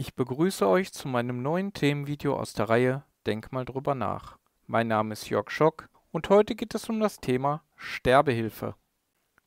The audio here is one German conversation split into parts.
Ich begrüße euch zu meinem neuen Themenvideo aus der Reihe Denk mal drüber nach. Mein Name ist Jörg Schock und heute geht es um das Thema Sterbehilfe.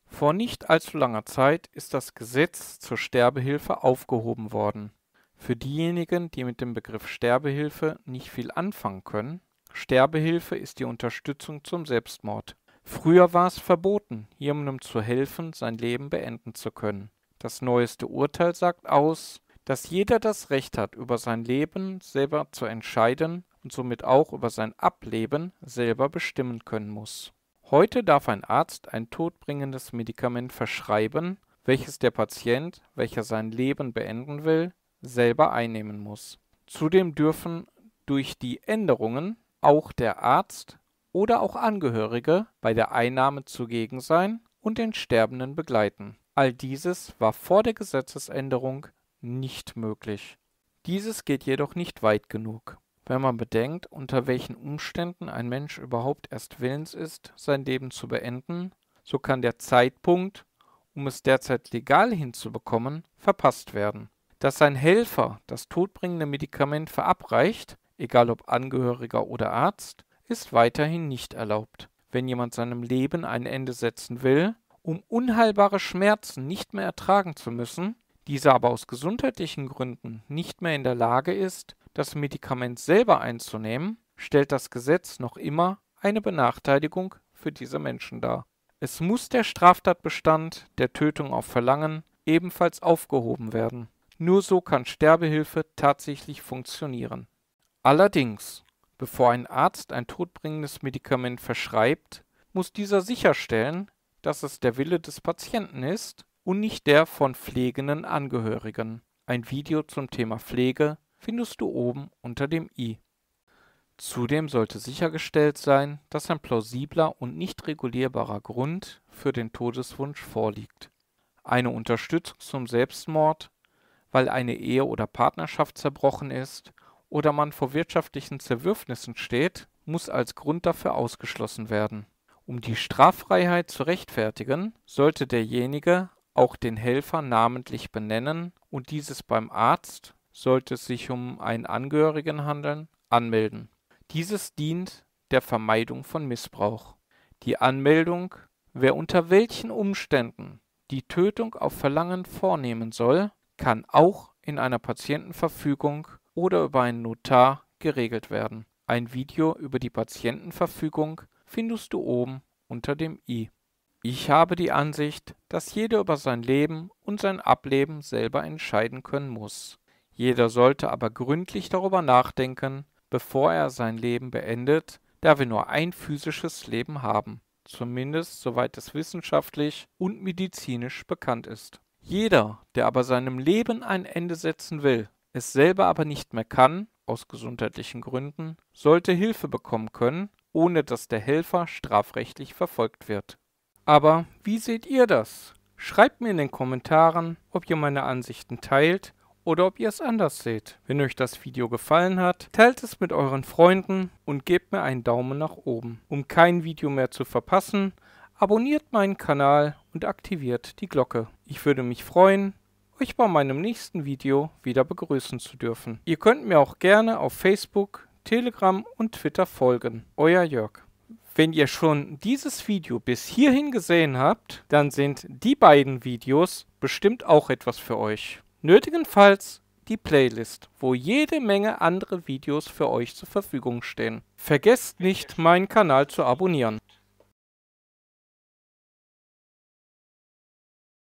Vor nicht allzu langer Zeit ist das Gesetz zur Sterbehilfe aufgehoben worden. Für diejenigen, die mit dem Begriff Sterbehilfe nicht viel anfangen können, Sterbehilfe ist die Unterstützung zum Selbstmord. Früher war es verboten, jemandem zu helfen, sein Leben beenden zu können. Das neueste Urteil sagt aus, dass jeder das Recht hat, über sein Leben selber zu entscheiden und somit auch über sein Ableben selber bestimmen können muss. Heute darf ein Arzt ein todbringendes Medikament verschreiben, welches der Patient, welcher sein Leben beenden will, selber einnehmen muss. Zudem dürfen durch die Änderungen auch der Arzt oder auch Angehörige bei der Einnahme zugegen sein und den Sterbenden begleiten. All dieses war vor der Gesetzesänderung nicht möglich. Dieses geht jedoch nicht weit genug. Wenn man bedenkt, unter welchen Umständen ein Mensch überhaupt erst willens ist, sein Leben zu beenden, so kann der Zeitpunkt, um es derzeit legal hinzubekommen, verpasst werden. Dass sein Helfer das todbringende Medikament verabreicht, egal ob Angehöriger oder Arzt, ist weiterhin nicht erlaubt. Wenn jemand seinem Leben ein Ende setzen will, um unheilbare Schmerzen nicht mehr ertragen zu müssen, dieser aber aus gesundheitlichen Gründen nicht mehr in der Lage ist, das Medikament selber einzunehmen, stellt das Gesetz noch immer eine Benachteiligung für diese Menschen dar. Es muss der Straftatbestand der Tötung auf Verlangen ebenfalls aufgehoben werden. Nur so kann Sterbehilfe tatsächlich funktionieren. Allerdings, bevor ein Arzt ein todbringendes Medikament verschreibt, muss dieser sicherstellen, dass es der Wille des Patienten ist und nicht der von pflegenden Angehörigen. Ein Video zum Thema Pflege findest du oben unter dem i. Zudem sollte sichergestellt sein, dass ein plausibler und nicht regulierbarer Grund für den Todeswunsch vorliegt. Eine Unterstützung zum Selbstmord, weil eine Ehe oder Partnerschaft zerbrochen ist oder man vor wirtschaftlichen Zerwürfnissen steht, muss als Grund dafür ausgeschlossen werden. Um die Straffreiheit zu rechtfertigen, sollte derjenige auch den Helfer namentlich benennen und dieses beim Arzt, sollte es sich um einen Angehörigen handeln, anmelden. Dieses dient der Vermeidung von Missbrauch. Die Anmeldung, wer unter welchen Umständen die Tötung auf Verlangen vornehmen soll, kann auch in einer Patientenverfügung oder über einen Notar geregelt werden. Ein Video über die Patientenverfügung findest du oben unter dem i. Ich habe die Ansicht, dass jeder über sein Leben und sein Ableben selber entscheiden können muss. Jeder sollte aber gründlich darüber nachdenken, bevor er sein Leben beendet, da wir nur ein physisches Leben haben, zumindest soweit es wissenschaftlich und medizinisch bekannt ist. Jeder, der aber seinem Leben ein Ende setzen will, es selber aber nicht mehr kann, aus gesundheitlichen Gründen, sollte Hilfe bekommen können, ohne dass der Helfer strafrechtlich verfolgt wird. Aber wie seht ihr das? Schreibt mir in den Kommentaren, ob ihr meine Ansichten teilt oder ob ihr es anders seht. Wenn euch das Video gefallen hat, teilt es mit euren Freunden und gebt mir einen Daumen nach oben. Um kein Video mehr zu verpassen, abonniert meinen Kanal und aktiviert die Glocke. Ich würde mich freuen, euch bei meinem nächsten Video wieder begrüßen zu dürfen. Ihr könnt mir auch gerne auf Facebook, Telegram und Twitter folgen. Euer Jörg. Wenn ihr schon dieses Video bis hierhin gesehen habt, dann sind die beiden Videos bestimmt auch etwas für euch. Nötigenfalls die Playlist, wo jede Menge andere Videos für euch zur Verfügung stehen. Vergesst nicht, meinen Kanal zu abonnieren.